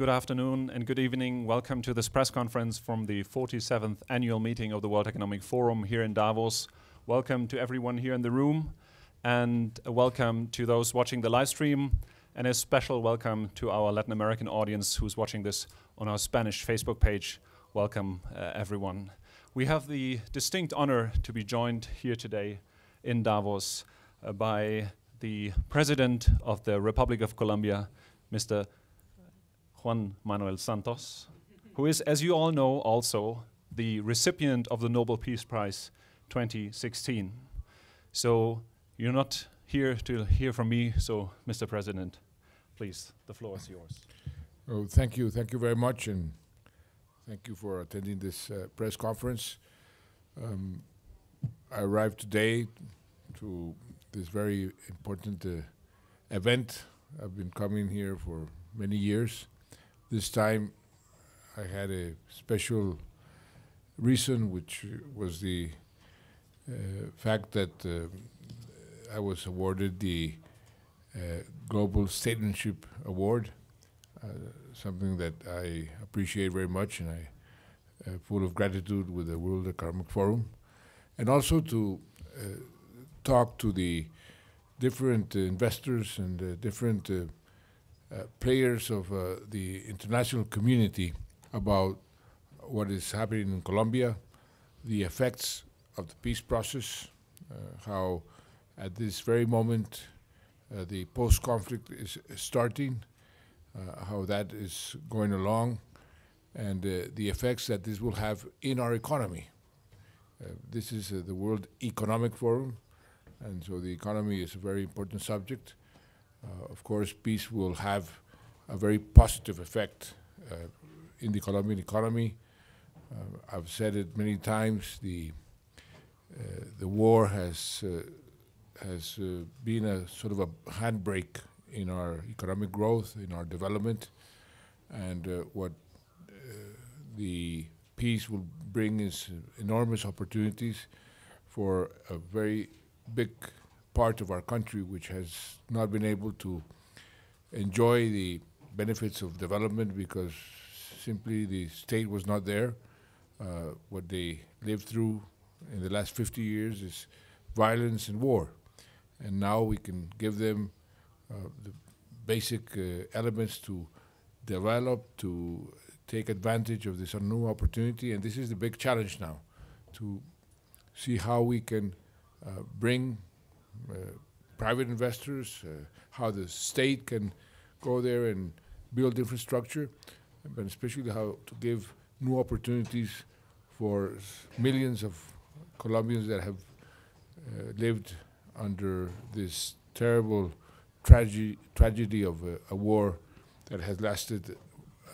Good afternoon and good evening. Welcome to this press conference from the 47th annual meeting of the World Economic Forum here in Davos. Welcome to everyone here in the room and welcome to those watching the live stream and a special welcome to our Latin American audience who's watching this on our Spanish Facebook page. Welcome uh, everyone. We have the distinct honor to be joined here today in Davos uh, by the President of the Republic of Colombia, Mr. Juan Manuel Santos, who is, as you all know, also the recipient of the Nobel Peace Prize 2016. So you're not here to hear from me, so Mr. President, please, the floor is yours. Oh, thank you, thank you very much, and thank you for attending this uh, press conference. Um, I arrived today to this very important uh, event. I've been coming here for many years, this time, I had a special reason, which was the uh, fact that uh, I was awarded the uh, Global Statesmanship Award, uh, something that I appreciate very much, and I uh, full of gratitude with the World Economic Forum, and also to uh, talk to the different investors and different uh, players of uh, the international community about what is happening in Colombia, the effects of the peace process, uh, how at this very moment the post conflict is starting, how that is going along, and the effects that this will have in our economy. Uh, this is uh, the World Economic Forum, and so the economy is a very important subject. Uh, of course, peace will have a very positive effect uh, in the Colombian economy. Uh, I've said it many times. The the war has has been a sort of a handbrake in our economic growth, in our development, and what the peace will bring is enormous opportunities for a very big part of our country which has not been able to enjoy the benefits of development because simply the state was not there. Uh, what they lived through in the last 50 years is violence and war. And now we can give them uh, the basic uh, elements to develop, to take advantage of this new opportunity. And this is the big challenge now to see how we can uh, bring uh, private investors, uh, how the state can go there and build infrastructure, but especially how to give new opportunities for millions of Colombians that have uh, lived under this terrible tragedy, tragedy of a, a, war that has lasted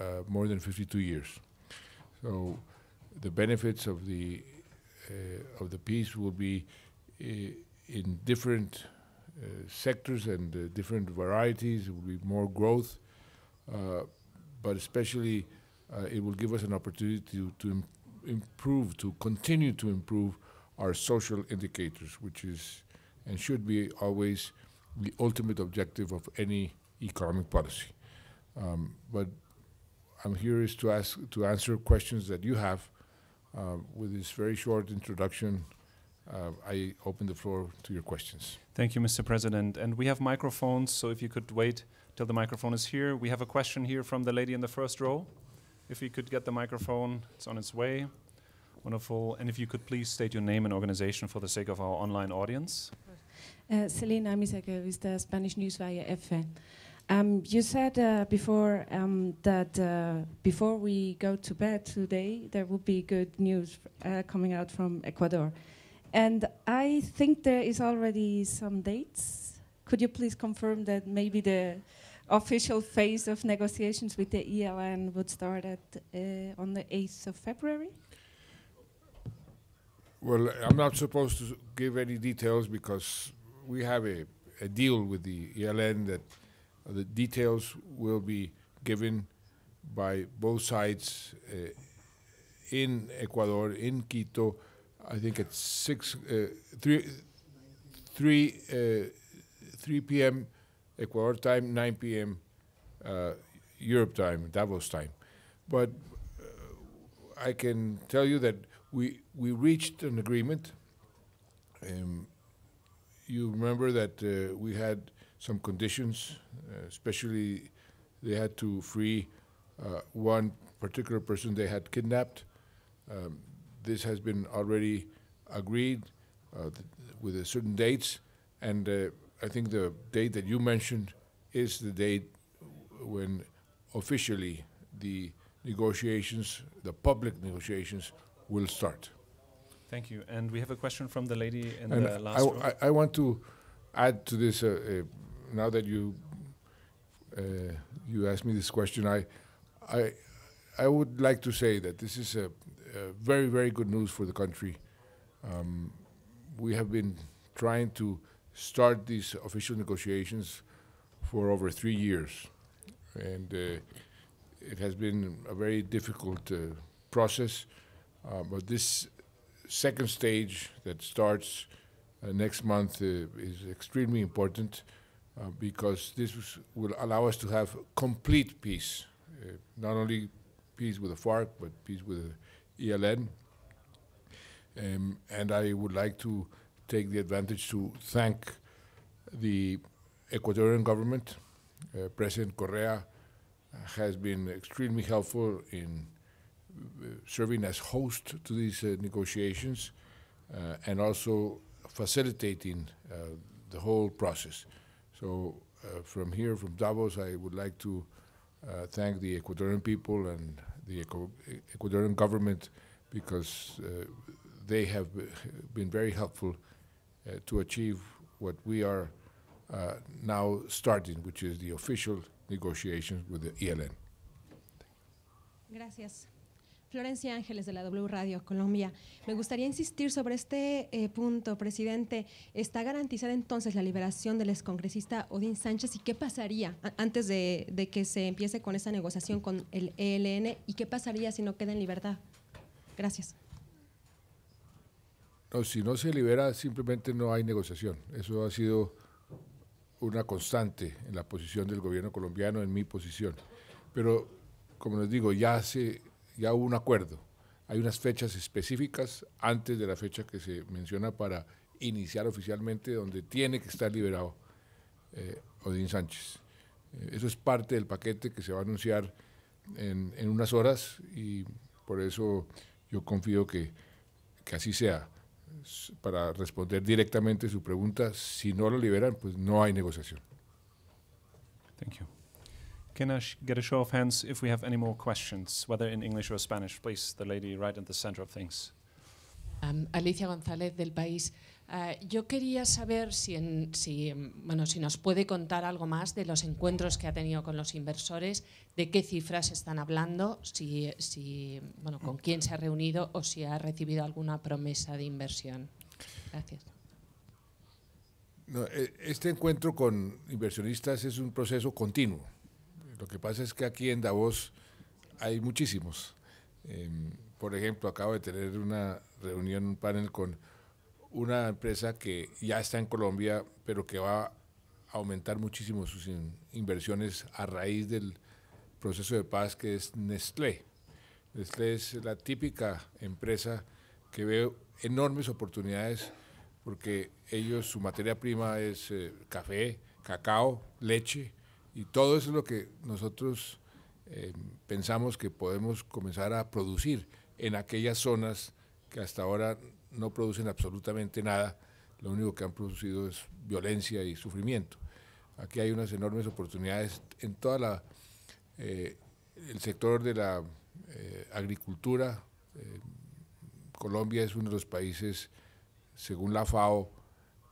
uh, more than 52 years. So the benefits of the uh, of the peace will be uh, in different uh, sectors and uh, different varieties. It will be more growth, uh, but especially uh, it will give us an opportunity to, to Im improve, to continue to improve our social indicators, which is and should be always the ultimate objective of any economic policy. Um, but I'm here is to ask to answer questions that you have. Uh, with this very short introduction, uh, I open the floor to your questions. Thank you, Mr. President. And we have microphones, so if you could wait till the microphone is here. We have a question here from the lady in the first row. If you could get the microphone, it's on its way. Wonderful. And if you could please state your name and organization for the sake of our online audience. Uh, Selena Miseke with the Spanish news wire Um, you said uh, before um, that uh, before we go to bed today, there will be good news uh, coming out from Ecuador. And I think there is already some dates. Could you please confirm that maybe the official phase of negotiations with the ELN would start at uh, on the 8th of February? Well, I'm not supposed to give any details because we have a, a deal with the ELN that the details will be given by both sides uh, in Ecuador, in Quito, I think at six, uh, three, three, uh, three p.m. Ecuador time, nine p.m. Uh, Europe time, Davos time. But uh, I can tell you that we we reached an agreement. Um, you remember that uh, we had some conditions, uh, especially they had to free one particular person they had kidnapped. Um, this has been already agreed uh, with certain dates, and uh, I think the date that you mentioned is the date when officially the negotiations, the public negotiations, will start. Thank you. And we have a question from the lady in and the last row. I, I, want to add to this. Uh, uh now that you uh, you asked me this question, I I I would like to say that this is a uh, very, very good news for the country. Um, we have been trying to start these official negotiations for over three years, and uh, it has been a very difficult uh, process. but this second stage that starts next month is extremely important. Uh, because this will allow us to have complete peace, uh, not only peace with the FARC, but peace with the ELN. Um, and I would like to take the advantage to thank the Ecuadorian government. Uh, President Correa has been extremely helpful in uh, serving as host to these uh, negotiations uh, and also facilitating uh, the whole process. So uh, from here, from Davos, I would like to thank the Ecuadorian people and the Ecuadorian government because uh, they have been very helpful uh, to achieve what we are uh, now starting, which is the official negotiations with the ELN. Gracias. Florencia Ángeles de la W Radio Colombia. Me gustaría insistir sobre este eh, punto, presidente. ¿Está garantizada entonces la liberación del excongresista Odín Sánchez y qué pasaría antes de, que se empiece con esa negociación con el ELN y qué pasaría si no queda en libertad? Gracias. No, si no se libera simplemente no hay negociación. Eso ha sido una constante en la posición del gobierno colombiano, en mi posición. Pero, como les digo, ya se ya hubo un acuerdo. Hay unas fechas específicas antes de la fecha que se menciona para iniciar oficialmente donde tiene que estar liberado eh, Odín Sánchez. Eh, eso es parte del paquete que se va a anunciar en, en unas horas y por eso yo confío que, que, así sea. Para responder directamente su pregunta, si no lo liberan, pues no hay negociación. Thank you. Can I get show of hands if we have any more questions, whether in English or Spanish? Please, the lady right the center of things. Um, Alicia González del País. Uh, yo quería saber si, si, um, bueno, si nos puede contar algo más de los encuentros que ha tenido con los inversores, de qué cifras están hablando, si, bueno, con quién se ha reunido o si ha recibido alguna promesa de inversión. Gracias. E, este encuentro con inversionistas es un proceso continuo lo que pasa es que aquí en Davos hay muchísimos. Em, por ejemplo, acabo de tener una reunión, un panel con una empresa que ya está en Colombia, pero que va a aumentar muchísimo sus inversiones a raíz del proceso de paz que es Nestlé. Nestlé es la típica empresa que ve enormes oportunidades porque ellos, su materia prima es eh, café, cacao, leche, y todo eso es lo que nosotros eh, pensamos que podemos comenzar a producir en aquellas zonas que hasta ahora no producen absolutamente nada, lo único que han producido es violencia y sufrimiento. Aquí hay unas enormes oportunidades en todo eh, el sector de la eh, agricultura. Colombia es uno de los países, según la FAO,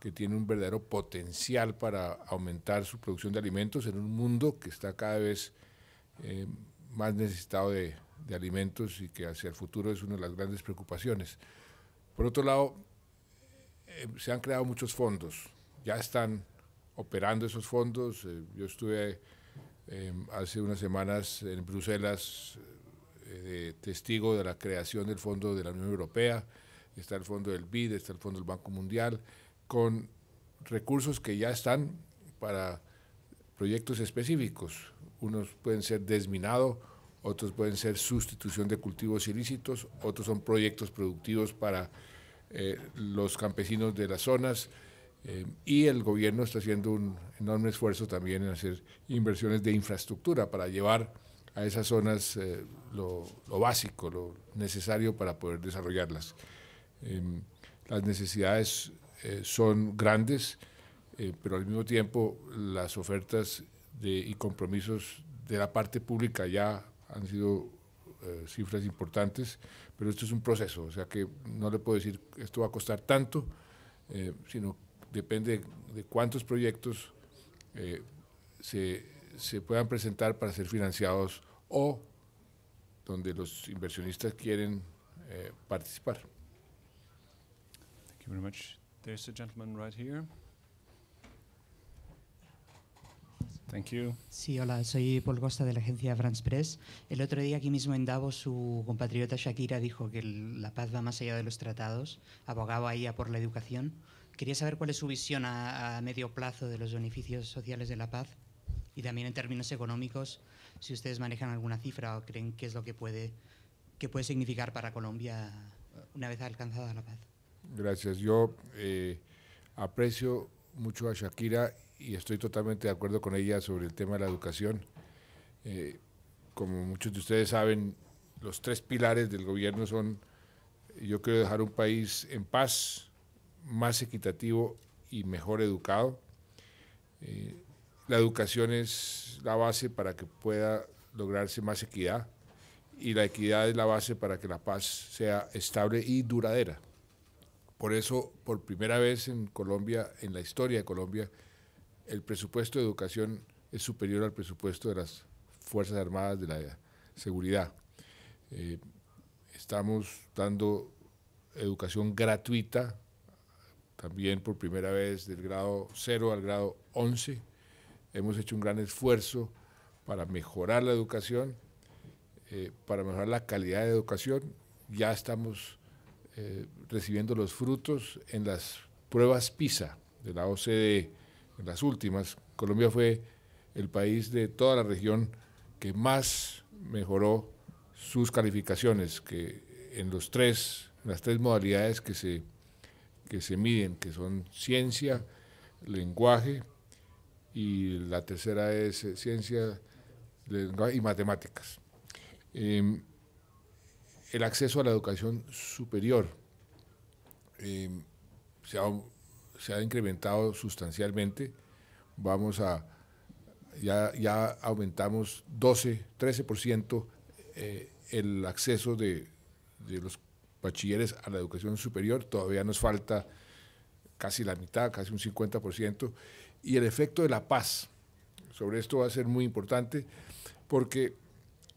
que tiene un verdadero potencial para aumentar su producción de alimentos en un mundo que está cada vez eh, más necesitado de, alimentos y que hacia el futuro es una de las grandes preocupaciones. Por otro lado, eh, se han creado muchos fondos, ya están operando esos fondos. Eh, yo estuve hace unas semanas en Bruselas testigo de la creación del Fondo de la Unión Europea, está el Fondo del BID, está el Fondo del Banco Mundial, con recursos que ya están para proyectos específicos. Unos pueden ser desminado, otros pueden ser sustitución de cultivos ilícitos, otros son proyectos productivos para eh, los campesinos de las zonas. Eh, y el gobierno está haciendo un enorme esfuerzo también en hacer inversiones de infraestructura para llevar a esas zonas eh, lo, lo, básico, lo necesario para poder desarrollarlas. Em, las necesidades eh, son grandes, eh, pero al mismo tiempo las ofertas de, y compromisos de la parte pública ya han sido eh, cifras importantes, pero esto es un proceso, o sea que no le puedo decir esto va a costar tanto, sino depende de cuántos proyectos se, se puedan presentar para ser financiados o donde los inversionistas quieren participar. There's a gentleman right here. Sí, hola, soy Paul Costa de la agencia France Press. El otro día aquí mismo en Davos su compatriota Shakira dijo que la paz va más allá de los tratados, abogaba ella por la educación. Quería saber cuál es su visión a, a medio plazo de los beneficios sociales de la paz y también en términos económicos, si ustedes manejan alguna cifra o creen qué es lo que puede, que puede significar para Colombia una vez alcanzada la paz. Gracias. Yo eh, aprecio mucho a Shakira y estoy totalmente de acuerdo con ella sobre el tema de la educación. Eh, como muchos de ustedes saben, los tres pilares del gobierno son, yo quiero dejar un país en paz, más equitativo y mejor educado. Eh, la educación es la base para que pueda lograrse más equidad y la equidad es la base para que la paz sea estable y duradera. Por eso, por primera vez en Colombia, en la historia de Colombia, el presupuesto de educación es superior al presupuesto de las Fuerzas Armadas de la Seguridad. Eh, estamos dando educación gratuita, también por primera vez del grado 0 al grado 11. Hemos hecho un gran esfuerzo para mejorar la educación, eh, para mejorar la calidad de educación. Ya estamos eh, recibiendo los frutos en las pruebas PISA de la OCDE, en las últimas. Colombia fue el país de toda la región que más mejoró sus calificaciones, que en los las tres modalidades que se, que se miden, que son ciencia, lenguaje y la tercera es ciencia, y matemáticas. Em, el acceso a la educación superior. Eh, se, ha, incrementado sustancialmente. Vamos a, ya, aumentamos 12, 13% eh, el acceso de, de los bachilleres a la educación superior. Todavía nos falta casi la mitad, casi un 50%. Y el efecto de la paz. Sobre esto va a ser muy importante porque,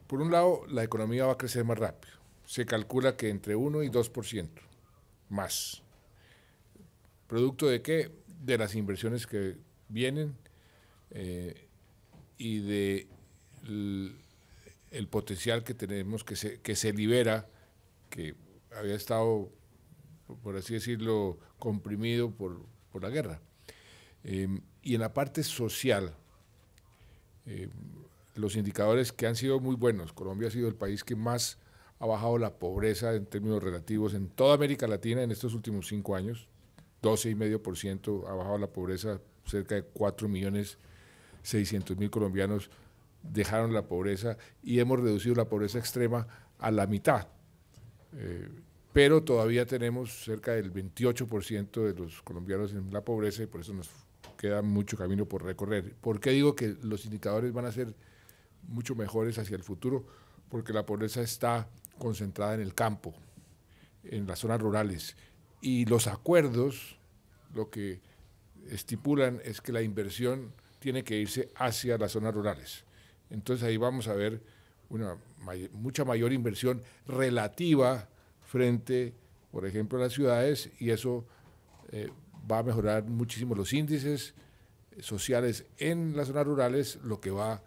por un lado, la economía va a crecer más rápido se calcula que entre 1 y 2% más. ¿Producto de qué? De las inversiones que vienen eh, y de el, potencial que tenemos que se, que se libera, que había estado, por así decirlo, comprimido por, la guerra. Em, y en la parte social, em, los indicadores que han sido muy buenos, Colombia ha sido el país que más ha bajado la pobreza en términos relativos en toda América Latina en estos últimos cinco años. 12,5% ha bajado la pobreza, cerca de 4.600.000 millones colombianos dejaron la pobreza y hemos reducido la pobreza extrema a la mitad. Eh, pero todavía tenemos cerca del 28% de los colombianos en la pobreza y por eso nos queda mucho camino por recorrer. ¿Por qué digo que los indicadores van a ser mucho mejores hacia el futuro? Porque la pobreza está concentrada en el campo, en las zonas rurales. Y los acuerdos lo que estipulan es que la inversión tiene que irse hacia las zonas rurales. Entonces ahí vamos a ver una mucha mayor inversión relativa frente, por ejemplo, a las ciudades y eso eh, va a mejorar muchísimo los índices sociales en las zonas rurales, lo que va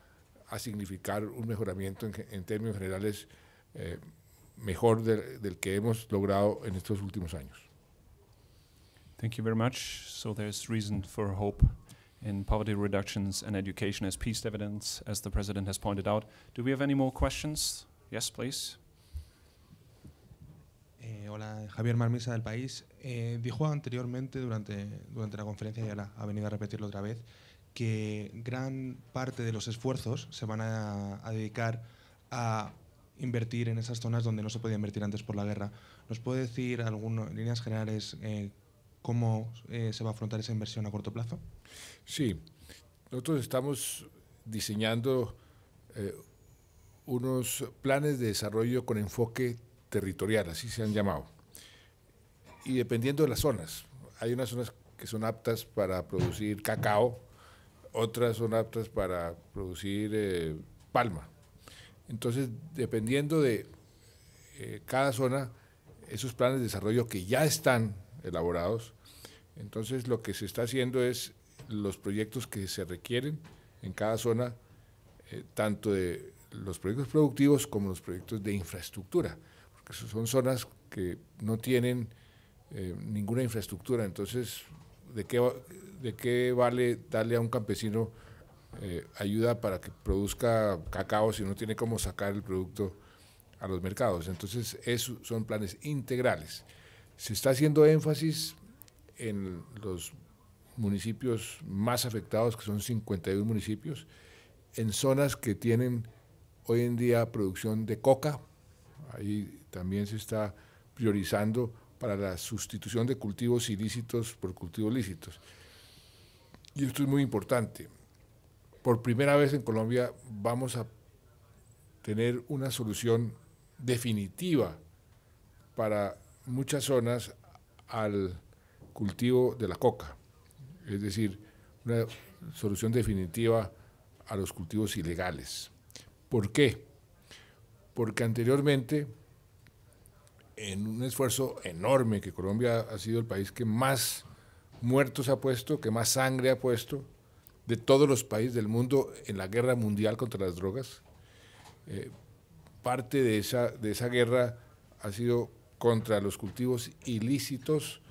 a significar un mejoramiento en, términos generales eh, mejor del que hemos logrado en estos últimos años. Thank you very much. So there's reason for hope in poverty reductions and education as peace evidence, as the president has pointed out. Do we have any more questions? Yes, please. Eh, hola, Javier Marmisa del País. Eh, dijo anteriormente durante, durante la conferencia, y ahora ha venido a repetirlo otra vez, que gran parte de los esfuerzos se van a dedicar a invertir en esas zonas donde no se podía invertir antes por la guerra. ¿Nos puede decir algunas líneas generales eh, cómo eh, se va a afrontar esa inversión a corto plazo? Sí, nosotros estamos diseñando eh, unos planes de desarrollo con enfoque territorial, así se han llamado, y dependiendo de las zonas. Hay unas zonas que son aptas para producir cacao, otras son aptas para producir palma entonces, dependiendo de eh, cada zona, esos planes de desarrollo que ya están elaborados, entonces lo que se está haciendo es los proyectos que se requieren en cada zona, eh, tanto de los proyectos productivos como los proyectos de infraestructura, porque son zonas que no tienen eh, ninguna infraestructura, entonces, ¿de qué, ¿de qué vale darle a un campesino? Eh, ayuda para que produzca cacao si no tiene cómo sacar el producto a los mercados. Entonces, esos son planes integrales. Se está haciendo énfasis en los municipios más afectados, que son 51 municipios, en zonas que tienen hoy en día producción de coca. Ahí también se está priorizando para la sustitución de cultivos ilícitos por cultivos lícitos. Y esto es muy importante por primera vez en Colombia vamos a tener una solución definitiva para muchas zonas al cultivo de la coca, es decir, una solución definitiva a los cultivos ilegales. ¿Por qué? Porque anteriormente, en un esfuerzo enorme que Colombia ha sido el país que más muertos ha puesto, que más sangre ha puesto, de todos los países del mundo en la guerra mundial contra las drogas. Eh, parte de esa, de esa guerra ha sido contra los cultivos ilícitos.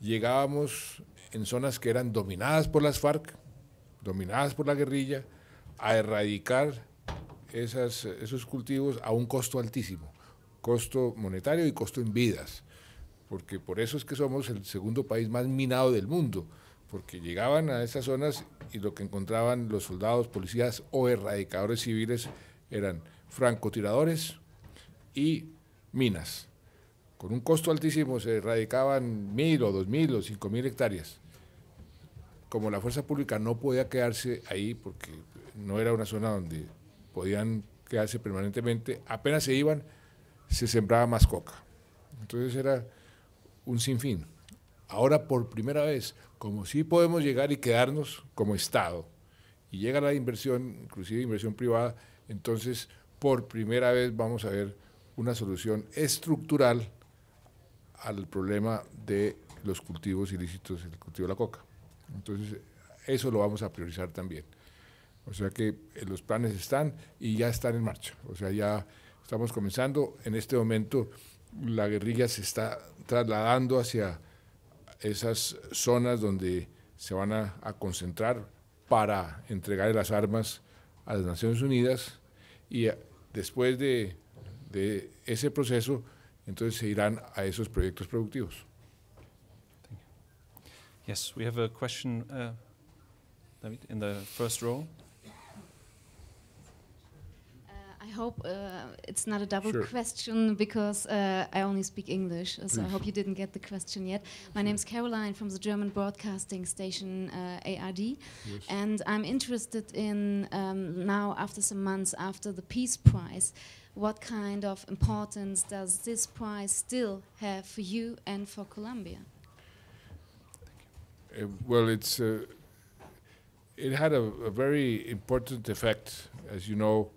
Llegábamos en zonas que eran dominadas por las FARC, dominadas por la guerrilla, a erradicar esas, esos cultivos a un costo altísimo, costo monetario y costo en vidas, porque por eso es que somos el segundo país más minado del mundo, porque llegaban a esas zonas y lo que encontraban los soldados, policías o erradicadores civiles eran francotiradores y minas. Con un costo altísimo se erradicaban mil o dos mil o cinco mil hectáreas. Como la fuerza pública no podía quedarse ahí porque no era una zona donde podían quedarse permanentemente, apenas se iban, se sembraba más coca. Entonces era un sinfín. Ahora por primera vez, como sí podemos llegar y quedarnos como Estado, y llega la inversión, inclusive inversión privada, entonces por primera vez vamos a ver una solución estructural al problema de los cultivos ilícitos, el cultivo de la coca. Entonces, eso lo vamos a priorizar también. O sea que eh, los planes están y ya están en marcha. O sea, ya estamos comenzando. En este momento la guerrilla se está trasladando hacia esas zonas donde se van a, concentrar para entregar las armas a las Naciones Unidas y después de, ese proceso, entonces se irán a esos proyectos productivos. Yes, we have a question, uh, in the hope uh, it's not a double sure. question because uh, I only speak English, so I hope you didn't get the question yet. My name is Caroline from the German broadcasting station uh, ARD, yes. and I'm interested in um, now, after some months after the Peace Prize, what kind of importance does this prize still have for you and for Colombia? Uh, well, it's uh, it had a, a, very important effect, as you know.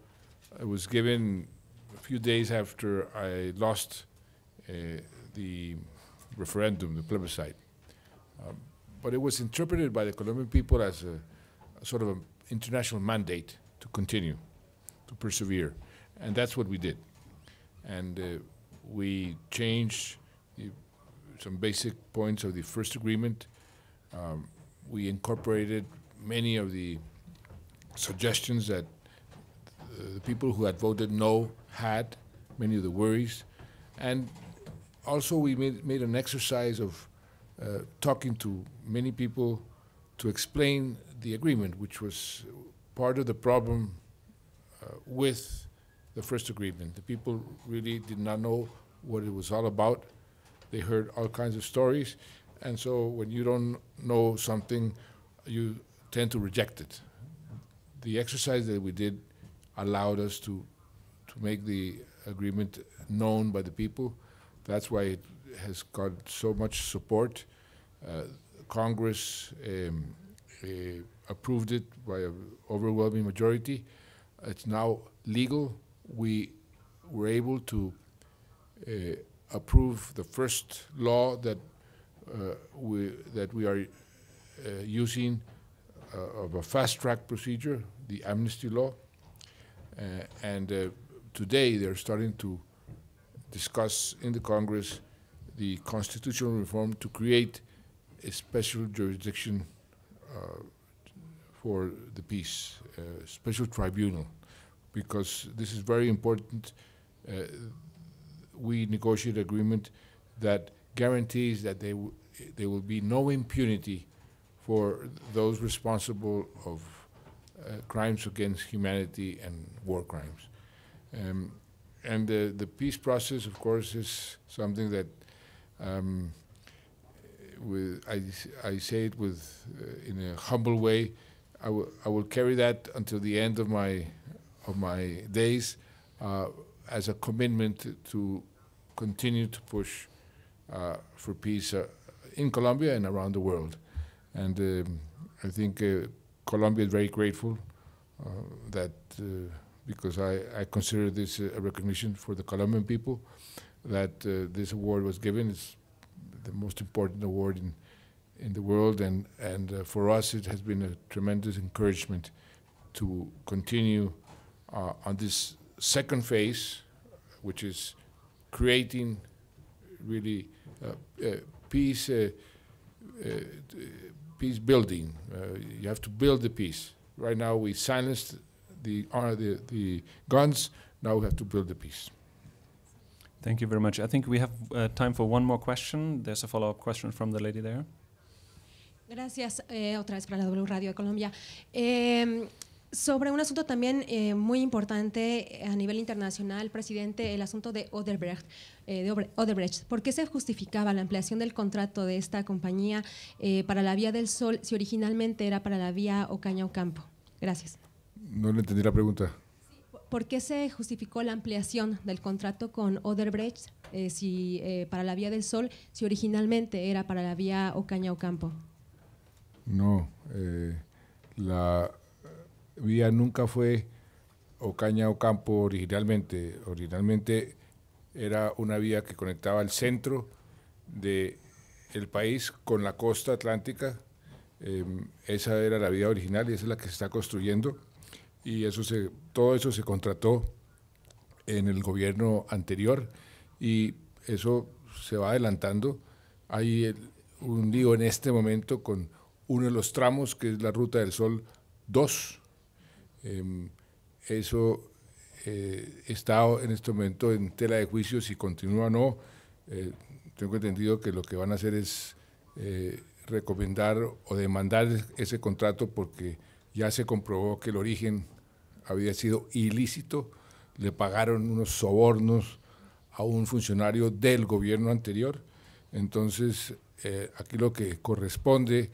I was given a few days after I lost uh, the referendum, the plebiscite. Um, but it was interpreted by the Colombian people as a, a sort of an international mandate to continue, to persevere. And that's what we did. And uh, we changed the, some basic points of the first agreement. Um, we incorporated many of the suggestions that the people who had voted no had, many of the worries. And also, we made, made an exercise of uh, talking to many people to explain the agreement, which was part of the problem uh, with the first agreement. The people really did not know what it was all about. They heard all kinds of stories. And so, when you don't know something, you tend to reject it. The exercise that we did allowed us to to make the agreement known by the people. That's why it has got so much support. Uh, Congress um, uh, approved it by an overwhelming majority. It's now legal. We were able to uh, approve the first law that uh, we that we are uh, using uh, of a fast track procedure, the amnesty law. Uh, and uh, today they're starting to discuss in the Congress the constitutional reform to create a special jurisdiction uh, for the peace, special tribunal, because this is very important. we negotiate agreement that guarantees that they there will be no impunity for those responsible of uh, crimes against humanity and war crimes. Um, and the, the peace process, of course, is something that um, with, I, I say it with uh, in a humble way. I, I will carry that until the end of my of my days uh, as a commitment to continue to push uh, for peace uh, in Colombia and around the world. And um, I think uh, Colombia is very grateful uh, that uh, because I, I, consider this a recognition for the Colombian people that uh, this award was given. It's the most important award in in the world, and and uh, for us it has been a tremendous encouragement to continue on this second phase, which is creating really uh, uh, peace, uh, peace building. Uh, you have to build the peace. Right now, we silenced the, uh, the, the guns. Now we have to build the peace. Thank you very much. I think we have uh, time for one more question. There's a follow-up question from the lady there. Gracias eh, otra vez para la W Radio de Colombia. Eh, Sobre un asunto también eh, muy importante eh, a nivel internacional, presidente, el asunto de Odebrecht, eh, de ¿Por qué se justificaba la ampliación del contrato de esta compañía para la Vía del Sol si originalmente era para la Vía Ocaña Ocampo? Gracias. No le entendí la pregunta. ¿Por qué se justificó la ampliación del contrato con Odebrecht si, para la Vía del Sol si originalmente era para la Vía Ocaña Ocampo? No, la Vía nunca fue Ocaña o Campo originalmente. Originalmente era una vía que conectaba el centro del el país con la costa atlántica. Em, esa era la vía original y esa es la que se está construyendo. Y eso se, todo eso se contrató en el gobierno anterior y eso se va adelantando. Hay un lío en este momento con uno de los tramos, que es la Ruta del Sol 2, Em, eso eh, está en este momento en tela de juicio si continúa o no. Eh, tengo entendido que lo que van a hacer es eh, recomendar o demandar ese contrato porque ya se comprobó que el origen había sido ilícito, le pagaron unos sobornos a un funcionario del gobierno anterior. Entonces, aquí lo que corresponde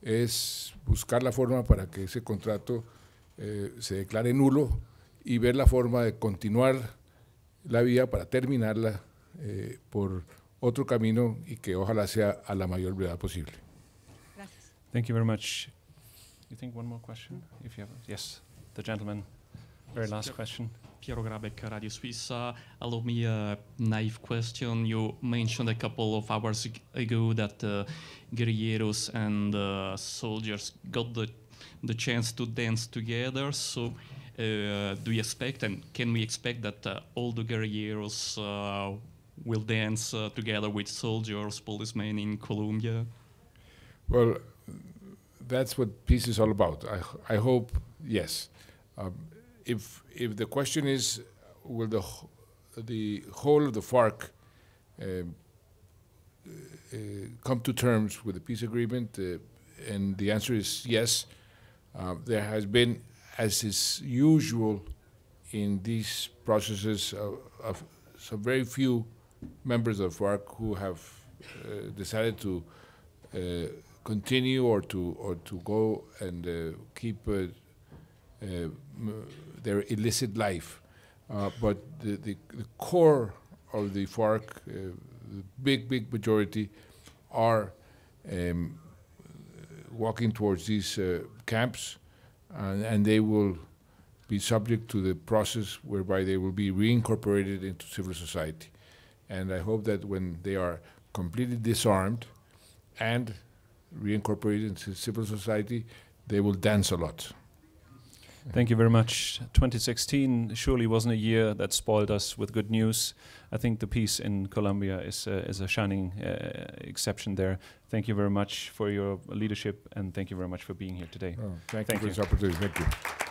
es buscar la forma para que ese contrato eh, se declare nulo y ver la forma de continuar la vía para terminarla eh, por otro camino y que ojalá sea a la mayor brevedad posible. Gracias. Thank you very much. You think one more question? If you have, yes, the gentleman. Very last question. Piero Grabek, Radio Suisse. allow me a naive question. You mentioned a couple of hours ago that uh, guerrilleros and uh, soldiers got the the chance to dance together. So, uh, do you expect and can we expect that uh, all the guerrilleros uh, will dance uh, together with soldiers, policemen in Colombia? Well, that's what peace is all about. I, I hope yes. Um, if if the question is, will the the whole of the FARC um, uh, come to terms with the peace agreement? Uh, and the answer is yes uh, there has been, as is usual in these processes, of some very few members of work who have uh, decided to uh, continue or to or to go and uh, keep uh, uh, their illicit life. but the, the, the, core of the FARC, the big, big majority, are um, walking towards these Camps, and, and they will be subject to the process whereby they will be reincorporated into civil society. And I hope that when they are completely disarmed and reincorporated into civil society, they will dance a lot. Thank you very much. 2016 surely wasn't a year that spoiled us with good news. I think the peace in Colombia is, uh, is a shining uh, exception there. Thank you very much for your leadership and thank you very much for being here today. Oh, thank, thank, you for this opportunity. Thank you.